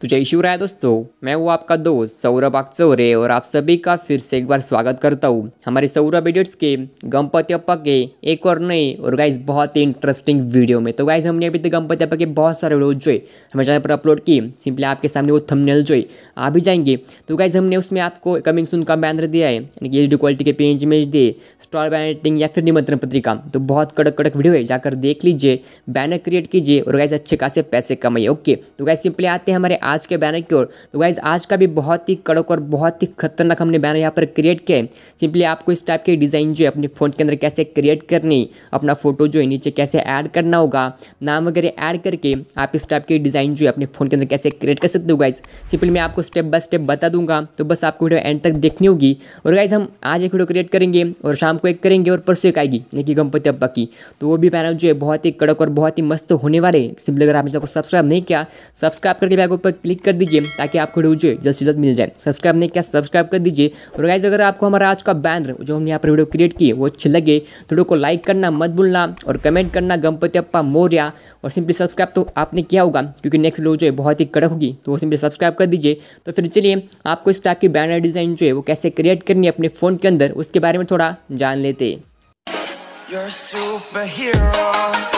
तो जय शिव राय दोस्तों मैं हूँ आपका दोस्त सौरभ आगचौरे और आप सभी का फिर से एक बार स्वागत करता हूँ हमारे सौरभ एडियट्स के गणपति अप्पा के एक और नए और गाइज बहुत ही इंटरेस्टिंग वीडियो में तो गाइज हमने अभी तक गणपति अप्पा के बहुत सारे वीडियो जो है हमारे चैनल पर अपलोड किए सिंपली आपके सामने वो थमनेल जो है आ भी जाएंगे तो गाइज हमने उसमें आपको कमिंग सुन का बैनर दिया है यानी कि एच डी क्वालिटी के पेज इमेज दिए स्टॉल बैनिंग या फिर निमंत्रण पत्रिका तो बहुत कड़क कड़क वीडियो है जाकर देख लीजिए बैनर क्रिएट कीजिए और गाइज अच्छे खासे पैसे कमाइए ओके तो गाइज सिंपली आते हैं हमारे आज के बैनर की ओर तो गाइज आज का भी बहुत ही कड़क और बहुत ही खतरनाक हमने बैनर यहाँ पर क्रिएट किया है सिंपली आपको इस टाइप के डिज़ाइन जो है अपने फ़ोन के अंदर कैसे क्रिएट करनी अपना फोटो जो है नीचे कैसे ऐड करना होगा नाम वगैरह ऐड करके आप इस टाइप के डिज़ाइन जो है अपने फ़ोन के अंदर कैसे क्रिएट कर सकते हो गाइज सिंपली मैं आपको स्टेप बाय स्टेप बता दूंगा तो बस आपको वीडियो एंड तक देखनी होगी और गाइज हम आज एक वीडियो क्रिएट करेंगे और शाम को एक करेंगे और परसों एक आएगी लेकिन गणपति अब्बा की तो वो भी बैनर जो है बहुत ही कड़क और बहुत ही मस्त होने वाले सिंपली अगर आपने सब्सक्राइब नहीं किया सब्सक्राइब करके बैग ऊपर पर क्लिक कर दीजिए ताकि आपको वीडियो जल्द से जल्द मिल जाए सब्सक्राइब नहीं किया सब्सक्राइब कर दीजिए और गाइज अगर आपको हमारा आज का बैनर जो हमने यहाँ पर वीडियो क्रिएट की वो अच्छे लगे तो वीडियो को लाइक करना मत भूलना और कमेंट करना गणपति अप्पा मोरिया और सिंपली सब्सक्राइब तो आपने किया होगा क्योंकि नेक्स्ट वीडियो जो है बहुत ही कड़क होगी तो वो सिंपली सब्सक्राइब कर दीजिए तो फिर चलिए आपको इस टाइप की बैनर डिज़ाइन जो है वो कैसे क्रिएट करनी है अपने फ़ोन के अंदर उसके बारे में थोड़ा जान लेते You're a superhero.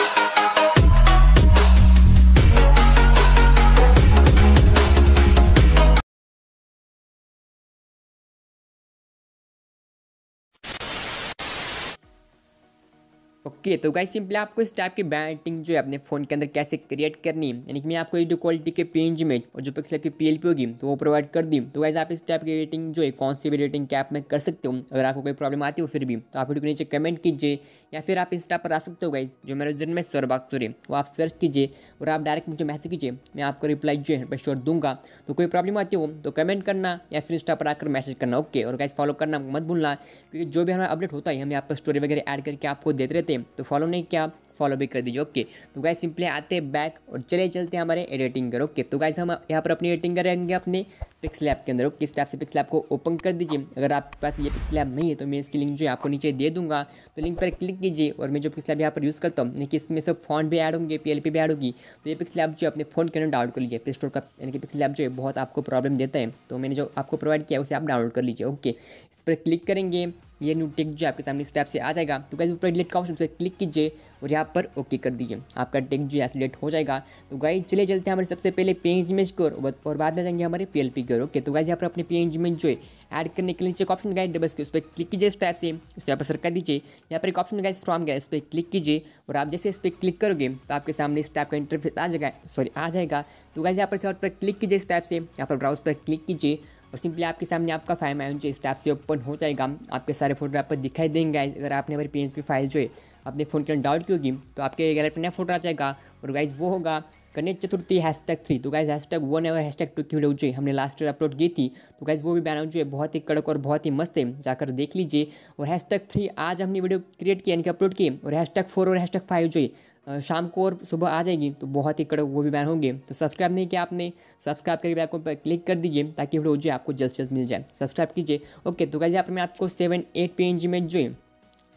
Okay okay, तो गाइस सिंपली आपको इस टाइप की बैटिंग जो है अपने फ़ोन के अंदर कैसे क्रिएट करनी है यानी कि मैं आपको जो क्वालिटी के पेंज इमेज और जो पिक्सल की पी होगी तो वो प्रोवाइड कर दी तो गाइस आप इस टाइप की रेटिंग जो है कौन सी भी रेटिंग कैप में कर सकते हो अगर आपको कोई प्रॉब्लम आती हो फिर भी तो आप वीडियो के नीचे कमेंट कीजिए या फिर आप इंस्टा पर आ सकते हो गई जो मेरा रिजन में सरबागतुरे वो आप सर्च कीजिए और आप डायरेक्ट मुझे मैसेज कीजिए मैं आपको रिप्लाई जो है श्योर दूंगा तो कोई प्रॉब्लम आती हो तो कमेंट करना या फिर इंस्टा पर आकर मैसेज करना ओके और गाइज फॉलो करना मत भूलना क्योंकि जो भी हमारा अपडेट होता है हम यहाँ पर स्टोरी वगैरह ऐड करके आपको देते रहते हैं तो फॉलो नहीं किया फॉलो भी कर दीजिए ओके तो गाइज सिंपली आते बैक और चले चलते हमारे एडिटिंग कर ओके तो गाइज हम यहाँ पर अपनी एडिटिंग करेंगे अपने पिक्स लैब के अंदर हो किस टाइप से पिक्स लैब को ओपन कर दीजिए अगर आपके पास ये पिक्स लैब नहीं है तो मैं इसकी लिंक जो है आपको नीचे दे दूँगा तो लिंक पर क्लिक कीजिए और मैं जो पिक्स लैब यहाँ पर यूज़ करता हूँ यानी कि इसमें सब फोन भी ऐड होंगे पी भी ऐड होगी तो ये पिक्स लैब जो अपने फोन के अंदर डाउनलोड कर लीजिए प्ले स्टोर का यानी कि पिक्स लैब जो है बहुत आपको प्रॉब्लम देता है तो मैंने जो आपको प्रोवाइड किया उसे आप डाउनलोड कर लीजिए ओके इस पर क्लिक करेंगे ये न्यू टेक जो आपके सामने इस टाइप से आ जाएगा तो गाइज ऊपर डिलीट का ऑप्शन से क्लिक कीजिए और यहाँ पर ओके कर दीजिए आपका टेक जो है सिलेक्ट हो जाएगा तो गाइज चले चलते हैं हमारे सबसे पहले पेज इमेज को और बाद में जाएंगे हमारे पी करो ओके तो गाइज यहाँ पर अपने पी में जो है ऐड करने के लिए नीचे ऑप्शन गाइड डबल्स के उस पर क्लिक कीजिए इस टाइप से उस पर सर कर दीजिए यहाँ पर एक ऑप्शन गाइज फ्रॉम गया इस पर क्लिक कीजिए और आप जैसे इस पर क्लिक करोगे तो आपके सामने इस टाइप का इंटरफेस आ जाएगा सॉरी आ जाएगा तो गाइज यहाँ पर थर्ड पर क्लिक कीजिए इस टाइप से यहाँ पर ब्राउज पर क्लिक कीजिए और सिंपली आपके सामने आपका फाइल मैं जो इस टाइप से ओपन हो जाएगा आपके सारे फोटो आप पर दिखाई देंगे अगर आपने हमारी पी फाइल जो है अपने फ़ोन के अंदर डाउट की होगी तो आपके गैलरी पर नया फोटो आ जाएगा और गाइज वो होगा Ganesh Chaturthi hash tag three तो guys hashtag one ever hashtag two की वीडियो जो हमने लास्ट ईयर अपलोड की थी तो गाइज वो भी बैनर जो है बहुत ही कड़क और बहुत ही मस्त है जाकर देख लीजिए और हैश टैग थ्री आज हमने वीडियो क्रिएट किया यानी कि अपलोड किए और हैश टैग फोर और हैश टैग फाइव जो है शाम को और सुबह आ जाएगी तो बहुत ही कड़क वो भी बैन होंगे तो सब्सक्राइब नहीं किया आपने सब्सक्राइब करके आपको क्लिक कर दीजिए ताकि वीडियो जो है आपको जल्द से जल्द मिल जाए सब्सक्राइब कीजिए ओके तो गाइज यहाँ पर मैं आपको सेवन एट पेज में जो है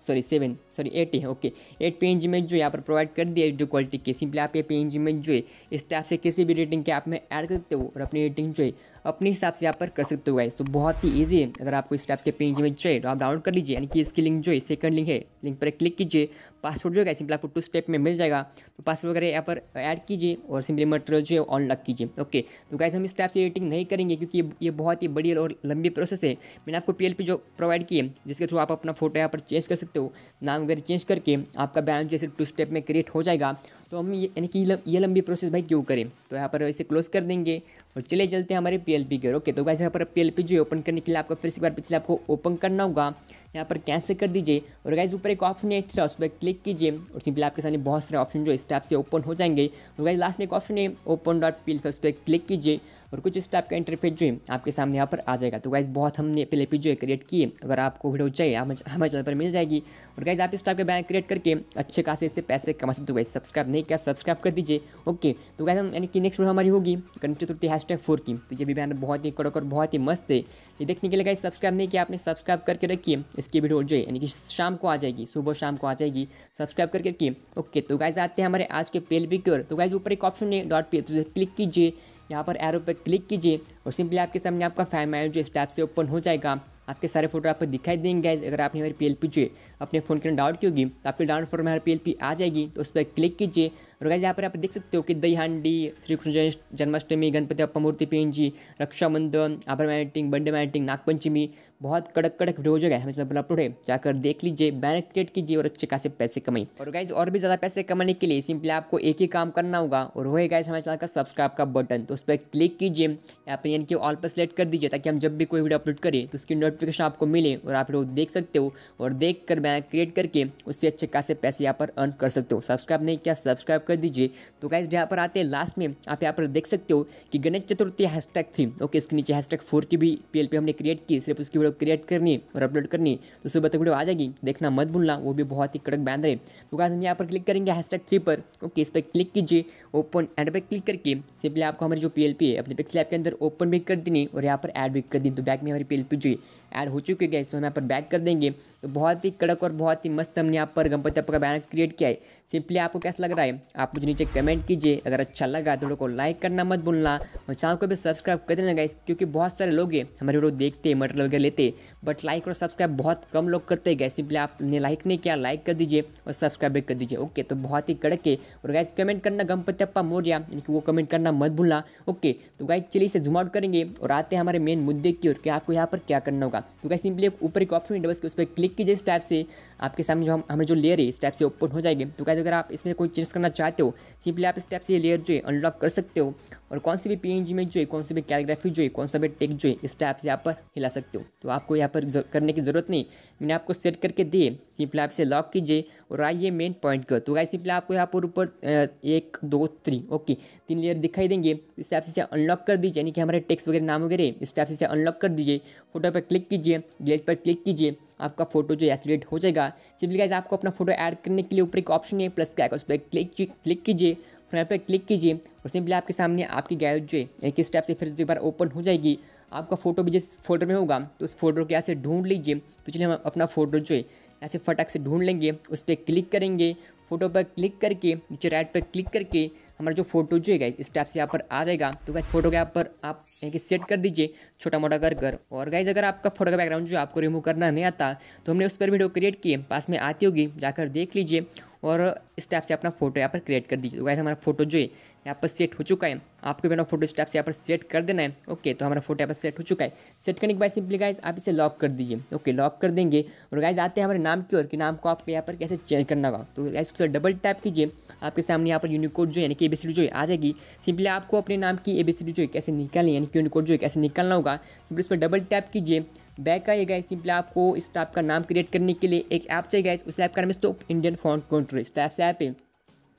सॉरी सेवन सॉरी एट है ओके एट इंज इमेज जो यहाँ पर प्रोवाइड कर दिया वीडियो क्वालिटी के सिंपली आप ये इंज इमेज जो है इस टाइप से किसी भी रेटिंग के आप में ऐड कर सकते हो और अपनी रेटिंग जो है अपने हिसाब से यहाँ पर कर सकते हो गाइस तो बहुत ही ईजी है अगर आपको इस टाइप के पेज में चाहिए तो आप डाउनलोड कर लीजिए यानी कि इसकी लिंक जो है सेकंड लिंक है लिंक पर क्लिक कीजिए पासवर्ड जो है सिंपल आपको टू स्टेप में मिल जाएगा तो पासवर्ड वगैरह यहाँ पर ऐड कीजिए और सिंपली मटेरियल जो है लग कीजिए ओके तो गाइस हम इस टाइप से एडिटिंग नहीं करेंगे क्योंकि ये बहुत ही बड़ी और लंबी प्रोसेस है मैंने आपको पी जो प्रोवाइड की है जिसके थ्रू आप अपना फोटो यहाँ पर चेंज कर सकते हो नाम वगैरह चेंज करके आपका बैलेंस जैसे टू स्टेप में क्रिएट हो जाएगा तो हम यानी कि ये लंबी प्रोसेस भाई क्यों करें तो यहाँ पर वैसे क्लोज कर देंगे और चले चलते हमारे P P L P okay तो गाइज यहाँ पर पी एल पी जो ओपन करने के लिए आपको फिर से बार पिछले आपको ओपन करना होगा यहाँ पर कैंसिल कर दीजिए और गाइज ऊपर एक ऑप्शन है उस पर क्लिक कीजिए और सिंपली आपके सामने बहुत सारे ऑप्शन जो इस टाइप से ओपन हो जाएंगे और गाइज लास्ट में एक ऑप्शन है ओपन डॉट पील उस पर क्लिक कीजिए और कुछ इस टाइप का इंटरफेस जो है आपके सामने यहाँ पर आ जाएगा तो गाइज बहुत हमने पहले पी जो है क्रिएट किए अगर आपको वीडियो चाहिए हमारे चैनल पर मिल जाएगी और गाइज आप इस टाइप के बैंक क्रिएट करके अच्छे खासे इससे पैसे कमा सकते हो गाइज सब्सक्राइब नहीं किया सब्सक्राइब कर दीजिए ओके तो गाइज हम यानी कि नेक्स्ट वीडियो हमारी होगी Ganesh Chaturthi hashtag four की तो ये भी बैनर बहुत ही कड़क और बहुत ही मस्त है ये देखने के लिए गाइज सब्सक्राइब नहीं किया आपने सब्सक्राइब करके रखिए इसकी वीडियो उठ जाए यानी कि शाम को आ जाएगी सुबह शाम को आ जाएगी सब्सक्राइब करके कर ओके तो गाइज आते हैं हमारे आज के पेल भी की तो गाइज ऊपर एक ऑप्शन है डॉट पे तो क्लिक कीजिए यहाँ पर एरो पर क्लिक कीजिए और सिंपली आपके सामने आपका फैम जो इस टैब से ओपन हो जाएगा आपके सारे फोटो आपको दिखाई देंगे गाइज अगर आपने हमारी पी एल पी जो अपने फ़ोन के डाउनलोड की होगी तो आपके डाउनलोड फोटो में हमारी पी एल पी आ जाएगी तो उस पर क्लिक कीजिए और गाइज यहाँ पर आप देख सकते हो कि दही हांडी श्री कृष्ण जन्माष्टमी गणपति अप्पा मूर्ति पी रक्षाबंधन आभर मैटिंग बंडे मैटिंग नागपंचमी बहुत कड़क कड़क वीडियो हो जाएगा हमें अपलोड है जाकर देख लीजिए बैनर क्रिएट कीजिए और अच्छे खासे पैसे कमाई और गाइज और भी ज़्यादा पैसे कमाने के लिए सिंपली आपको एक ही काम करना होगा और वो है गाइज हमारे चैनल का सब्सक्राइब का बटन तो उस पर क्लिक कीजिए या फिर यानी कि ऑल पर सेलेक्ट कर दीजिए ताकि हम जब भी कोई वीडियो अपलोड करें तो उसकी नोटिफिकेशन आपको मिले और आप लोग देख सकते हो और देख कर क्रिएट करके उससे अच्छे खासे पैसे यहाँ पर अर्न कर सकते हो सब्सक्राइब नहीं किया सब्सक्राइब कर दीजिए तो गाइज यहाँ पर आते हैं लास्ट में आप यहाँ पर देख सकते हो कि गणेश चतुर्थी हैशटैग थी ओके इसके नीचे हैशटैग फोर की भी पी हमने क्रिएट की सिर्फ उसकी वीडियो क्रिएट करनी और अपलोड करनी तो सुबह तक वीडियो आ जाएगी देखना मत भूलना वो भी बहुत ही कड़क बैंड रहे तो कहा हम यहाँ पर क्लिक करेंगे हैश टैग थ्री पर ओके इस पर क्लिक कीजिए ओपन एड पर क्लिक करके सिंपली आपको हमारी जो पी है अपने पिक्सल ऐप के अंदर ओपन भी कर देनी और यहाँ पर एड भी कर देनी तो बैक में हमारी पी एल जो ऐड हो चुके हैं तो हम यहाँ पर बैक कर देंगे तो बहुत ही कड़क और बहुत ही मस्त हमने यहाँ पर गणपति अप्पा का बैनर क्रिएट किया है सिंपली आपको कैसा लग रहा है आप मुझे नीचे कमेंट कीजिए अगर अच्छा लगा तो लोगों को लाइक करना मत भूलना और चैनल को भी सब्सक्राइब कर देना गाइस क्योंकि बहुत सारे लोग हैं हमारे वीडियो देखते हैं मटेरियल वगैरह लेते बट लाइक और सब्सक्राइब बहुत कम लोग करते गए सिंपली आपने लाइक नहीं किया लाइक कर दीजिए और सब्सक्राइब भी कर दीजिए ओके तो बहुत ही कड़क है और गाइस कमेंट करना गणपति अप्पा मौर्या यानी कि वो कमेंट करना मत भूलना ओके तो गाइस चलिए इसे जूम आउट करेंगे और आते हैं हमारे मेन मुद्दे की ओर कि आपको यहाँ पर क्या करना होगा तो क्या सिंपली ऊपर एक ऑप्शन विंडोज के उस पर क्लिक कीजिए इस टाइप से आपके सामने जो हम हमें जो लेयर है इस टाइप से ओपन हो जाएगी तो कैसे अगर आप इसमें कोई चेंज करना चाहते हो सिंपली आप इस टाइप से ये लेयर जो है अनलॉक कर सकते हो और कौन सी भी पी में जो है कौन सी भी कैलग्राफी जो है कौन सा भी टेक जो है इस टाइप से आप पर हिला सकते हो तो आपको यहाँ पर करने की ज़रूरत नहीं मैंने आपको सेट करके दिए सिंपली आप इसे लॉक कीजिए और आइए मेन पॉइंट का तो क्या सिंपली आपको यहाँ पर ऊपर एक दो थ्री ओके तीन लेयर दिखाई देंगे इस टाइप से अनलॉक कर दीजिए यानी कि हमारे टेक्स वगैरह नाम वगैरह इस टाइप से अनलॉक कर दीजिए फोटो पर क्लिक कीजिए गेट पर क्लिक कीजिए आपका फोटो जो एक्सलेट हो जाएगा सिंपली गाइज आपको अपना फोटो ऐड करने के लिए ऊपर एक ऑप्शन है प्लस का उस पर क्लिक क्लिक कीजिए फिर यहाँ पर क्लिक कीजिए और सिंपली आपके सामने आपकी गैलरी जो है एक स्टेप से फिर से एक बार ओपन हो जाएगी आपका फोटो भी जिस फोल्डर में होगा तो उस फोटो को ऐसे ढूंढ लीजिए तो चलिए हम अपना फोटो जो है ऐसे फटक से ढूंढ लेंगे उस पर क्लिक करेंगे फोटो पर क्लिक करके नीचे राइट पर क्लिक करके हमारा जो फोटो जो है इस टाइप से यहाँ पर आ जाएगा तो गाइज फोटो के यहाँ पर आप यहाँ सेट कर दीजिए छोटा मोटा कर कर और गाइज अगर आपका फोटो का बैकग्राउंड जो आपको रिमूव करना नहीं आता तो हमने उस पर वीडियो क्रिएट किए पास में आती होगी जाकर देख लीजिए और इस टाइप से अपना फोटो यहाँ पर क्रिएट कर दीजिए तो वैसे हमारा फोटो जो है यहाँ पर सेट हो चुका है आपको भी अपना फोटो इस टाइप से यहाँ पर सेट कर देना है ओके तो हमारा फोटो यहाँ पर सेट हो चुका है सेट करने के बाद सिंपली गाइज आप इसे लॉक कर दीजिए ओके लॉक कर देंगे और गाइज आते हैं हमारे नाम की ओर कि नाम को आपको यहाँ पर कैसे चेंज करना होगा तो गाइज उससे डबल टैप कीजिए आपके सामने यहाँ पर यूनिकोड जो है यानी कि ए बी सी डी जो है आ जाएगी सिंपली आपको अपने नाम की ए बी सी डी जो है कैसे निकालनी यानी कि यूनिकोड जो है कैसे निकालना होगा सिंपली उस पर डबल टैप कीजिए बैक ये गाइस सिंपली आपको इस टाइप का नाम क्रिएट करने के लिए एक ऐप चाहिए गाइस उस ऐप का नाम स्टॉप इंडियन फॉन्ट कंट्री इस टाइप से ऐप है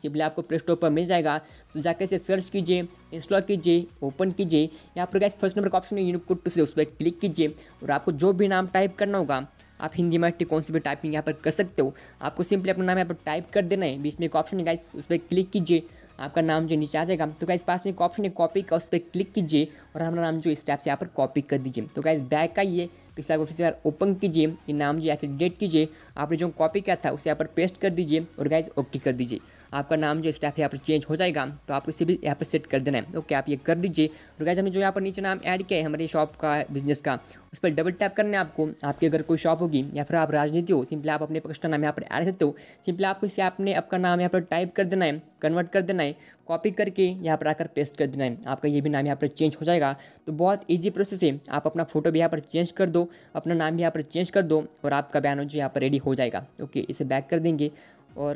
सिंपली आपको प्ले स्टोर पर मिल जाएगा तो जाकर इसे सर्च कीजिए इंस्टॉल कीजिए ओपन कीजिए यहाँ पर गाइस फर्स्ट नंबर का ऑप्शन है यूनिक कोड टू से उस पर क्लिक कीजिए और आपको जो भी नाम टाइप करना होगा आप हिंदी मराठी कौन सी भी टाइपिंग यहाँ पर कर सकते हो आपको सिंपली अपना नाम यहाँ पर टाइप कर देना है बीच में एक ऑप्शन है गाइस उस पर क्लिक कीजिए आपका नाम जो नीचे आ जाएगा तो गाइस पास में एक ऑप्शन है कॉपी का उस पर क्लिक कीजिए और हमारा नाम जो इस टाइप से यहाँ पर कॉपी कर दीजिए तो गाइस बैक ये पिछला को फिर से बार ओपन कीजिए ये नाम जो या फिर डेट कीजिए आपने जो कॉपी किया था उसे यहाँ पर पेस्ट कर दीजिए और गाइज ओके कर दीजिए आपका नाम जो स्टाफ यहाँ पर चेंज हो जाएगा तो आपको इसे भी यहाँ पर सेट कर देना है ओके आप ये कर दीजिए और गैस हमने जो यहाँ पर नीचे नाम ऐड किया है हमारी शॉप का बिजनेस का उस पर डबल टैप करना है आपको आपकी अगर कोई शॉप होगी या फिर आप राजनीति हो सिंपली आप अपने पक्ष का नाम यहाँ पर ऐड करते हो सिंपली आपको इसे आपने आपका नाम यहाँ पर टाइप कर देना है कन्वर्ट कर देना है कॉपी करके यहाँ पर आकर पेस्ट कर देना है आपका ये भी नाम यहाँ पर चेंज हो जाएगा तो बहुत ईजी प्रोसेस है आप अपना फोटो भी यहाँ पर चेंज कर दो अपना नाम भी यहाँ पर चेंज कर दो और आपका बैनर जो यहाँ पर रेडी हो जाएगा ओके इसे बैक कर देंगे और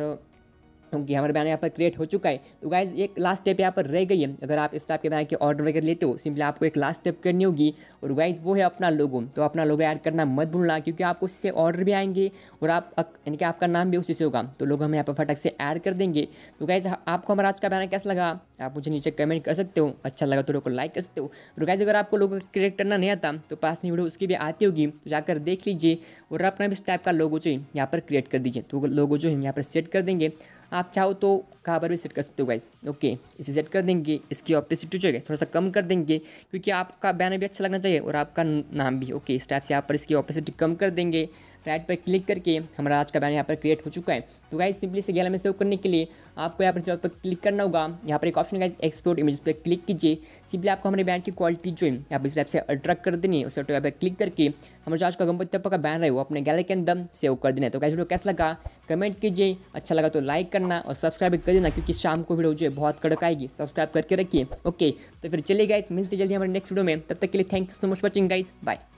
क्योंकि हमारे बैनर यहाँ पर क्रिएट हो चुका है तो गाइज एक लास्ट स्टेप यहाँ पर रह गई है अगर आप इस टाइप के बैनर के ऑर्डर वगैरह लेते हो सिंपली आपको एक लास्ट स्टेप करनी होगी और गाइज वो है अपना लोगो तो अपना लोगो ऐड करना मत भूलना क्योंकि आपको उससे ऑर्डर भी आएंगे और आप यानी कि आपका नाम भी उसी से होगा तो लोग हम यहाँ पर फटक से ऐड कर देंगे तो गाइज आपको हमारा आज का बैनर कैसा लगा आप मुझे नीचे कमेंट कर सकते हो अच्छा लगा तो लोग को लाइक कर सकते हो और गाइज अगर आपको लोगों को क्रिएट करना नहीं आता तो पास में वीडियो उसकी भी आती होगी तो जाकर देख लीजिए और अपना भी इस टाइप का लोगो जो है यहाँ पर क्रिएट कर दीजिए तो लोगो जो है यहाँ पर सेट कर देंगे आप चाहो तो कहाँ पर भी सेट कर सकते हो गाइज ओके इसे सेट कर देंगे इसकी ऑपेसिटी जो है थोड़ा सा कम कर देंगे क्योंकि आपका बैनर भी अच्छा लगना चाहिए और आपका नाम भी ओके इस टाइप से आप पर इसकी ऑपेसिटी कम कर देंगे राइट पर क्लिक करके हमारा आज का बैनर यहाँ पर क्रिएट हो चुका है तो गाइज सिंपली से गैलरी में सेव करने के लिए आपको यहाँ पर जॉब पर क्लिक करना होगा यहाँ पर एक ऑप्शन गाइज एक्सपोर्ट इमेज पर क्लिक कीजिए सिंपली आपको हमारे बैनर की क्वालिटी जो है यहाँ पर इस ऐप से अट्रैक्ट कर देनी है उस यहाँ पर क्लिक करके हमारे आज का गंपत का बैनर है वो अपने गैलरी के अंदर सेव कर देना है तो गाइज वीडियो कैसा लगा कमेंट कीजिए अच्छा लगा तो लाइक करना और सब्सक्राइब कर देना क्योंकि शाम को वीडियो जो है बहुत कड़क आएगी सब्सक्राइब करके रखिए ओके तो फिर चलिए गाइज मिलते जल्दी हमारे नेक्स्ट वीडियो में तब तक के लिए thank you so much watching guys bye